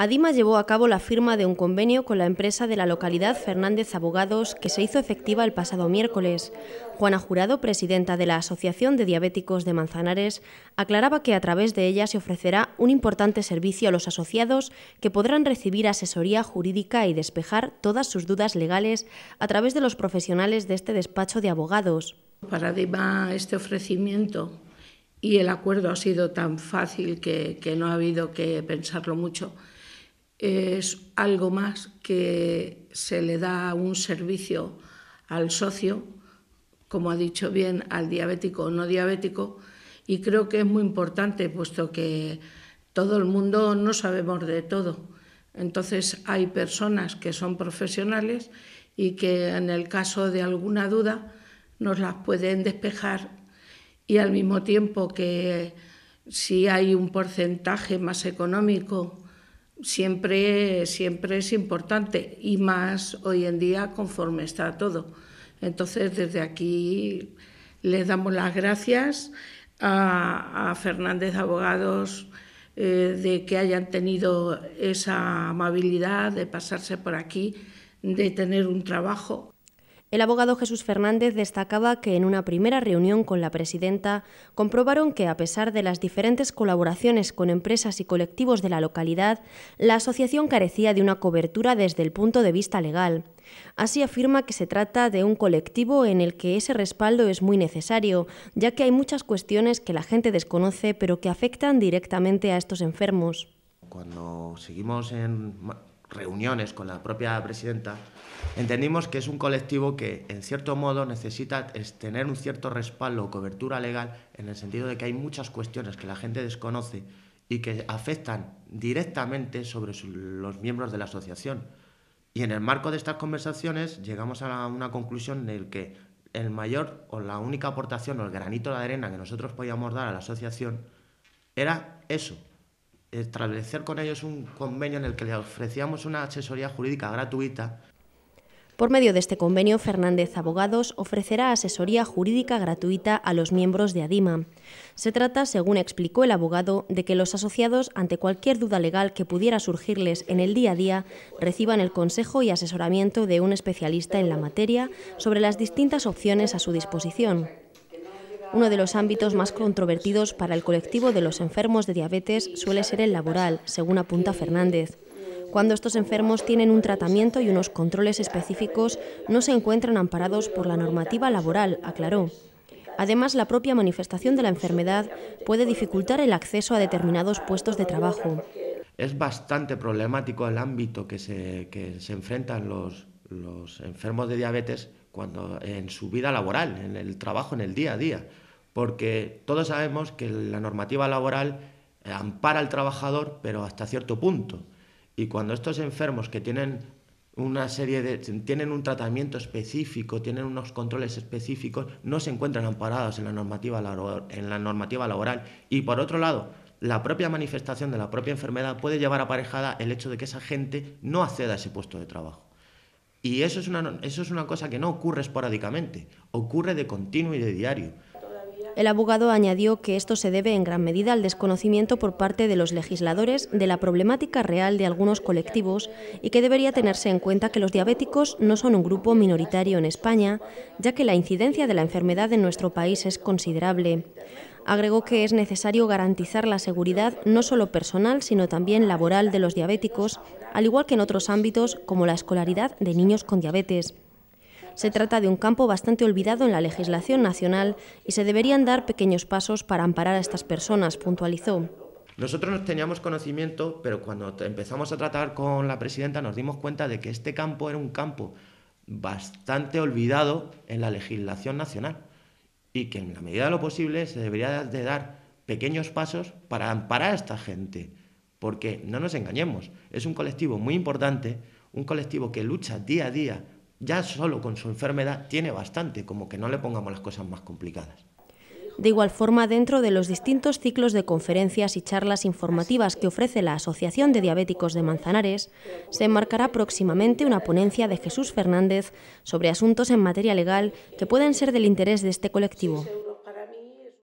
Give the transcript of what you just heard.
Adima llevó a cabo la firma de un convenio con la empresa de la localidad Fernández Abogados que se hizo efectiva el pasado miércoles. Juana Jurado, presidenta de la Asociación de Diabéticos de Manzanares, aclaraba que a través de ella se ofrecerá un importante servicio a los asociados que podrán recibir asesoría jurídica y despejar todas sus dudas legales a través de los profesionales de este despacho de abogados. Para Adima este ofrecimiento y el acuerdo ha sido tan fácil que, no ha habido que pensarlo mucho es algo más que se le da un servicio al socio, como ha dicho bien, al diabético o no diabético, y creo que es muy importante, puesto que todo el mundo no sabemos de todo. Entonces hay personas que son profesionales y que en el caso de alguna duda nos las pueden despejar y al mismo tiempo que si hay un porcentaje más económico, siempre, siempre es importante y más hoy en día conforme está todo. Entonces, desde aquí les damos las gracias a, Fernández Abogados eh, de que hayan tenido esa amabilidad de pasarse por aquí, de tener un trabajo. El abogado Jesús Fernández destacaba que en una primera reunión con la presidenta comprobaron que, a pesar de las diferentes colaboraciones con empresas y colectivos de la localidad, la asociación carecía de una cobertura desde el punto de vista legal. Así afirma que se trata de un colectivo en el que ese respaldo es muy necesario, ya que hay muchas cuestiones que la gente desconoce pero que afectan directamente a estos enfermos. Cuando seguimos en reuniones con la propia presidenta, entendimos que es un colectivo que, en cierto modo, necesita tener un cierto respaldo o cobertura legal en el sentido de que hay muchas cuestiones que la gente desconoce y que afectan directamente sobre los miembros de la asociación. Y en el marco de estas conversaciones llegamos a una conclusión en la que el mayor o la única aportación o el granito de arena que nosotros podíamos dar a la asociación era eso, establecer con ellos un convenio en el que les ofrecíamos una asesoría jurídica gratuita. Por medio de este convenio, Fernández Abogados ofrecerá asesoría jurídica gratuita a los miembros de ADIMA. Se trata, según explicó el abogado, de que los asociados, ante cualquier duda legal que pudiera surgirles en el día a día, reciban el consejo y asesoramiento de un especialista en la materia sobre las distintas opciones a su disposición. Uno de los ámbitos más controvertidos para el colectivo de los enfermos de diabetes suele ser el laboral, según apunta Fernández. Cuando estos enfermos tienen un tratamiento y unos controles específicos, no se encuentran amparados por la normativa laboral, aclaró. Además, la propia manifestación de la enfermedad puede dificultar el acceso a determinados puestos de trabajo. Es bastante problemático el ámbito que se, enfrentan los enfermos de diabetes cuando en su vida laboral, en el trabajo, en el día a día, porque todos sabemos que la normativa laboral eh, ampara al trabajador, pero hasta cierto punto. Y cuando estos enfermos que tienen una serie de tienen un tratamiento específico, tienen unos controles específicos, no se encuentran amparados en la normativa en la normativa laboral y por otro lado, la propia manifestación de la propia enfermedad puede llevar aparejada el hecho de que esa gente no acceda a ese puesto de trabajo. Y eso es, una, eso es una cosa que no ocurre esporádicamente, ocurre de continuo y de diario. El abogado añadió que esto se debe en gran medida al desconocimiento por parte de los legisladores de la problemática real de algunos colectivos y que debería tenerse en cuenta que los diabéticos no son un grupo minoritario en España, ya que la incidencia de la enfermedad en nuestro país es considerable agregó que es necesario garantizar la seguridad no solo personal, sino también laboral de los diabéticos, al igual que en otros ámbitos como la escolaridad de niños con diabetes. Se trata de un campo bastante olvidado en la legislación nacional y se deberían dar pequeños pasos para amparar a estas personas, puntualizó. Nosotros teníamos conocimiento, pero cuando empezamos a tratar con la presidenta nos dimos cuenta de que este campo era un campo bastante olvidado en la legislación nacional y que en la medida de lo posible se debería de dar pequeños pasos para amparar a esta gente. Porque no nos engañemos, es un colectivo muy importante, un colectivo que lucha día a día, ya solo con su enfermedad tiene bastante, como que no le pongamos las cosas más complicadas. De igual forma, dentro de los distintos ciclos de conferencias y charlas informativas que ofrece la Asociación de Diabéticos de Manzanares, se enmarcará próximamente una ponencia de Jesús Fernández sobre asuntos en materia legal que pueden ser del interés de este colectivo.